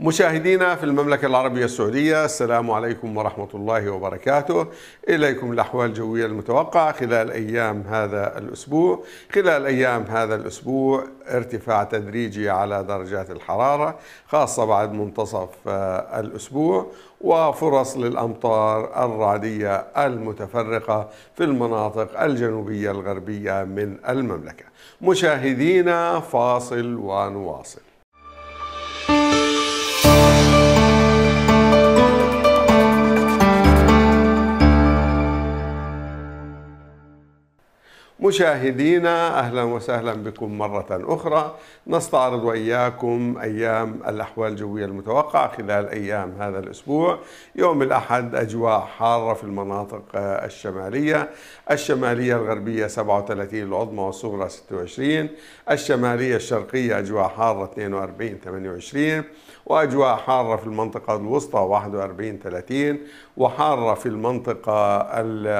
مشاهدينا في المملكة العربية السعودية السلام عليكم ورحمة الله وبركاته إليكم الأحوال الجوية المتوقعة خلال أيام هذا الأسبوع خلال أيام هذا الأسبوع ارتفاع تدريجي على درجات الحرارة خاصة بعد منتصف آه، الأسبوع وفرص للأمطار الرعدية المتفرقة في المناطق الجنوبية الغربية من المملكة مشاهدينا فاصل ونواصل مشاهدينا أهلا وسهلا بكم مرة أخرى نستعرض وإياكم أيام الأحوال الجوية المتوقعة خلال أيام هذا الأسبوع يوم الأحد أجواء حارة في المناطق الشمالية الشمالية الغربية 37 العظمى والصغرى 26 الشمالية الشرقية أجواء حارة 42 28 وأجواء حارة في المنطقة الوسطى 41 30 وحارة في المنطقة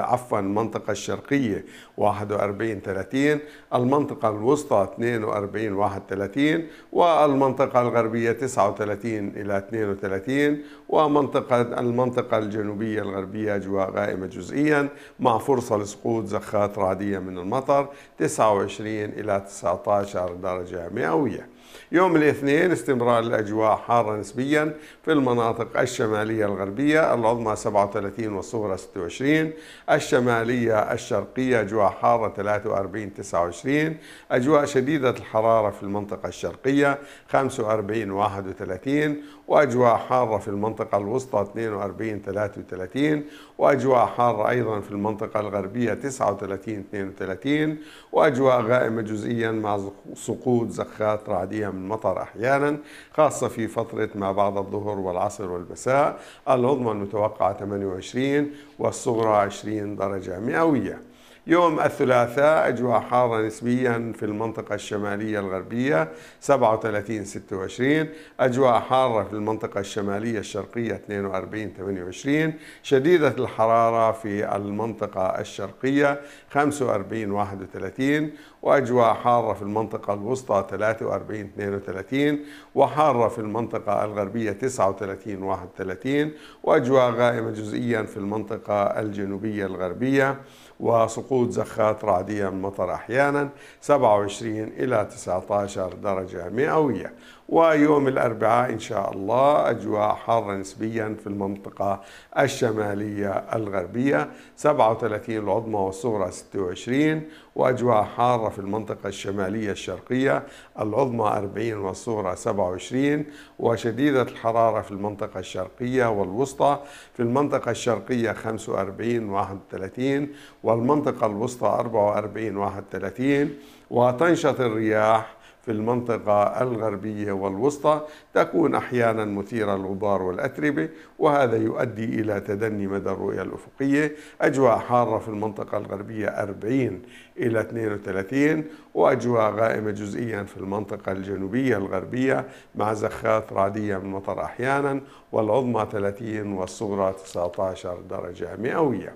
عفوا المنطقة الشرقية 41 41 30 المنطقة الوسطى 42 31 والمنطقة الغربية 39 إلى 32 ومنطقة المنطقة الجنوبية الغربية أجواء غائمة جزئيا مع فرصة لسقوط زخات رعدية من المطر 29 إلى 19 درجة مئوية يوم الاثنين استمرار الأجواء حارة نسبيا في المناطق الشمالية الغربية العظمى 37 والصغرى 26 الشمالية الشرقية أجواء حارة 43 29 أجواء شديدة الحرارة في المنطقة الشرقية 45 31 وأجواء حارة في المنطقة الوسطى 42 33 وأجواء حارة أيضا في المنطقة الغربية 39 32 وأجواء غائمة جزئيا مع سقوط زخات رعدية فيها من مطر أحيانا خاصة في فترة ما بعد الظهر والعصر والمساء العظمى المتوقعة 28 والصغرى 20 درجة مئوية يوم الثلاثاء أجواء حارة نسبيا في المنطقة الشمالية الغربية 37 26 أجواء حارة في المنطقة الشمالية الشرقية 42 28 شديدة الحرارة في المنطقة الشرقية 45 31 وأجواء حارة في المنطقة الوسطى 43 32 وحارة في المنطقة الغربية 39 31 وأجواء غائمة جزئيا في المنطقة الجنوبية الغربية وسقوط هبوط زخات رعدية من مطر أحيانا 27 إلى 19 درجة مئوية ويوم الأربعاء إن شاء الله أجواء حارة نسبيا في المنطقة الشمالية الغربية 37 العظمى والصغرى 26 وأجواء حارة في المنطقة الشمالية الشرقية العظمى 40 والصغرى 27 وشديدة الحرارة في المنطقة الشرقية والوسطى في المنطقة الشرقية 45 31 والمنطقة الوسطى 44 31 وتنشط الرياح في المنطقة الغربية والوسطى تكون أحيانا مثيرة الغبار والأتربة وهذا يؤدي إلى تدني مدى الرؤية الأفقية أجواء حارة في المنطقة الغربية 40 إلى 32 وأجواء غائمة جزئيا في المنطقة الجنوبية الغربية مع زخات رعدية من مطر أحيانا والعظمى 30 والصغرى 19 درجة مئوية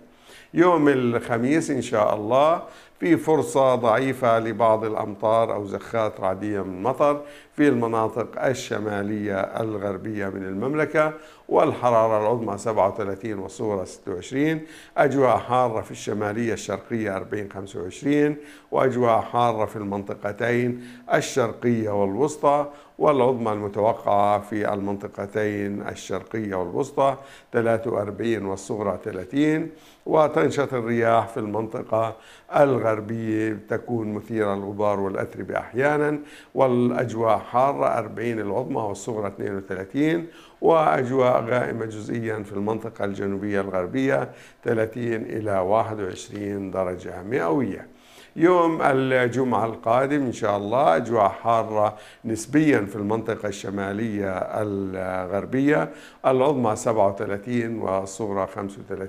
يوم الخميس إن شاء الله في فرصة ضعيفة لبعض الأمطار أو زخات رعدية من مطر في المناطق الشمالية الغربية من المملكة والحرارة العظمى 37 والصغرى 26 أجواء حارة في الشمالية الشرقية 40 25 وأجواء حارة في المنطقتين الشرقية والوسطى والعظمى المتوقعة في المنطقتين الشرقية والوسطى 43 والصغرى 30 وتنشط الرياح في المنطقة الغربية الغربية تكون مثيرة للغبار والأتربة أحيانا والأجواء حارة 40 العظمى والصغرى 32 وأجواء غائمة جزئيا في المنطقة الجنوبية الغربية 30 إلى 21 درجة مئوية يوم الجمعة القادم إن شاء الله أجواء حارة نسبيا في المنطقة الشمالية الغربية العظمى 37 والصغرى 35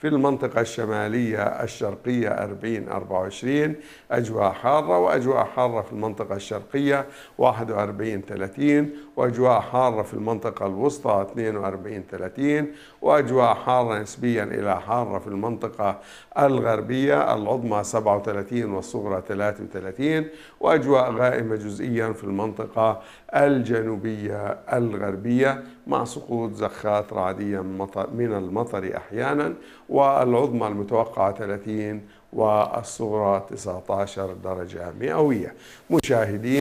في المنطقة الشمالية الشرقية 40 24 أجواء حارة وأجواء حارة في المنطقة الشرقية 41 30 وأجواء حارة في المنطقة الوسطى 42 30 وأجواء حارة نسبيا إلى حارة في المنطقة الغربية العظمى 37 30 والصغرى 33 وأجواء غائمة جزئيا في المنطقة الجنوبية الغربية مع سقوط زخات رعدية من المطر أحيانا والعظمى المتوقعة 30 والصغرى 19 درجة مئوية مشاهدين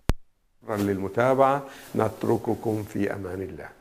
شكرا للمتابعة نترككم في أمان الله